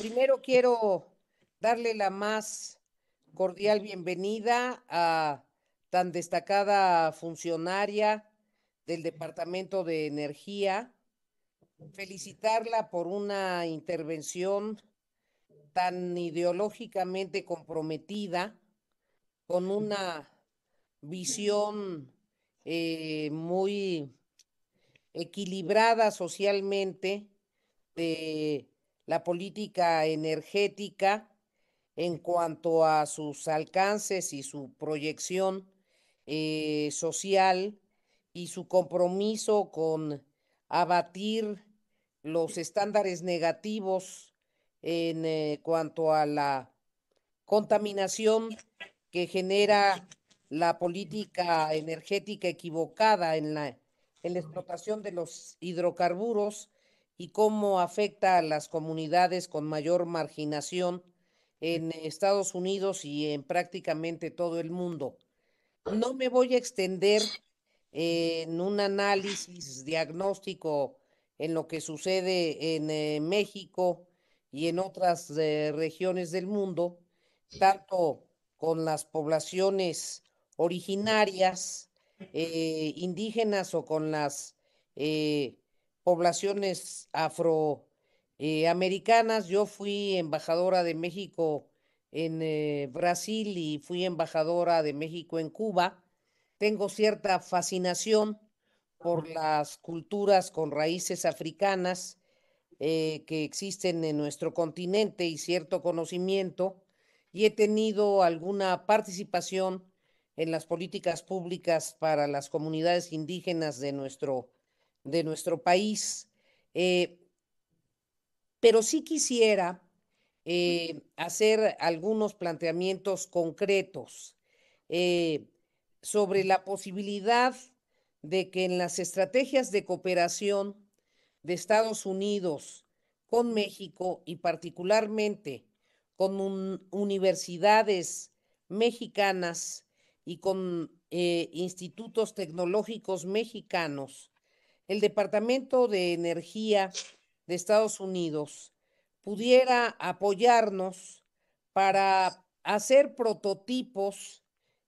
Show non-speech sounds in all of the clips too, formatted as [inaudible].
Primero quiero darle la más cordial bienvenida a tan destacada funcionaria del Departamento de Energía, felicitarla por una intervención tan ideológicamente comprometida, con una visión eh, muy equilibrada socialmente de la política energética en cuanto a sus alcances y su proyección eh, social y su compromiso con abatir los estándares negativos en eh, cuanto a la contaminación que genera la política energética equivocada en la explotación de los hidrocarburos y cómo afecta a las comunidades con mayor marginación en Estados Unidos y en prácticamente todo el mundo. No me voy a extender en un análisis diagnóstico en lo que sucede en eh, México y en otras eh, regiones del mundo, tanto con las poblaciones originarias, eh, indígenas o con las poblaciones afroamericanas. Eh, Yo fui embajadora de México en eh, Brasil y fui embajadora de México en Cuba. Tengo cierta fascinación por las culturas con raíces africanas eh, que existen en nuestro continente y cierto conocimiento y he tenido alguna participación en las políticas públicas para las comunidades indígenas de nuestro de nuestro país. Eh, pero sí quisiera eh, hacer algunos planteamientos concretos eh, sobre la posibilidad de que en las estrategias de cooperación de Estados Unidos con México y particularmente con universidades mexicanas y con institutos tecnológicos mexicanos, el Departamento de Energía de Estados Unidos pudiera apoyarnos para hacer prototipos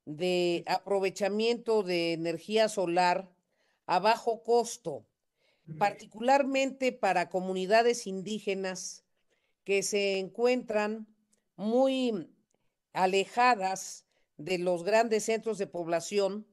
de aprovechamiento de energía solar a bajo costo, particularmente para comunidades indígenas que se encuentran muy alejadas de los grandes centros de población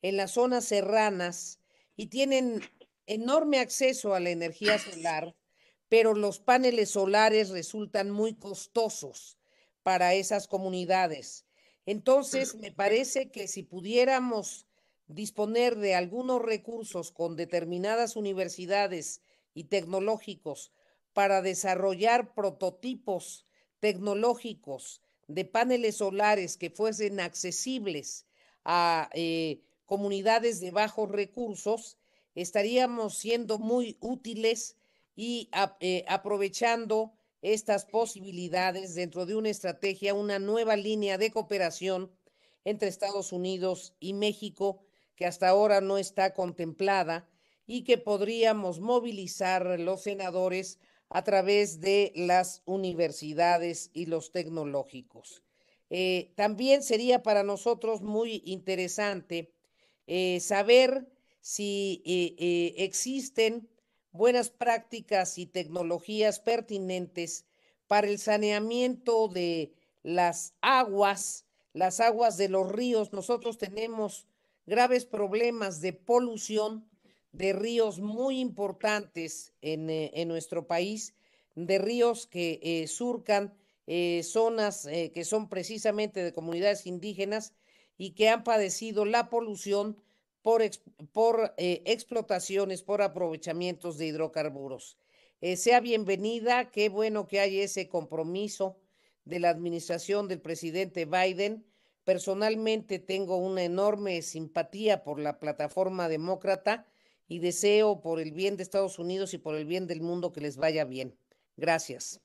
en las zonas serranas y tienen enorme acceso a la energía solar, [laughs] pero los paneles solares resultan muy costosos para esas comunidades. Entonces, me parece que si pudiéramos disponer de algunos recursos con determinadas universidades y tecnológicos para desarrollar prototipos tecnológicos de paneles solares que fuesen accesibles a eh, comunidades de bajos recursos, estaríamos siendo muy útiles y eh, aprovechando estas posibilidades dentro de una estrategia, una nueva línea de cooperación entre Estados Unidos y México que hasta ahora no está contemplada y que podríamos movilizar los senadores a través de las universidades y los tecnológicos. Eh, también sería para nosotros muy interesante eh, saber si eh, eh, existen buenas prácticas y tecnologías pertinentes para el saneamiento de las aguas, las aguas de los ríos. Nosotros tenemos graves problemas de polución de ríos muy importantes en eh, nuestro país, de ríos que surcan zonas que son precisamente de comunidades indígenas y que han padecido la polución por, eh, explotaciones, por aprovechamientos de hidrocarburos. Eh, sea bienvenida, qué bueno que hay ese compromiso de la administración del presidente Biden. Personalmente tengo una enorme simpatía por la plataforma demócrata y deseo por el bien de Estados Unidos y por el bien del mundo que les vaya bien. Gracias.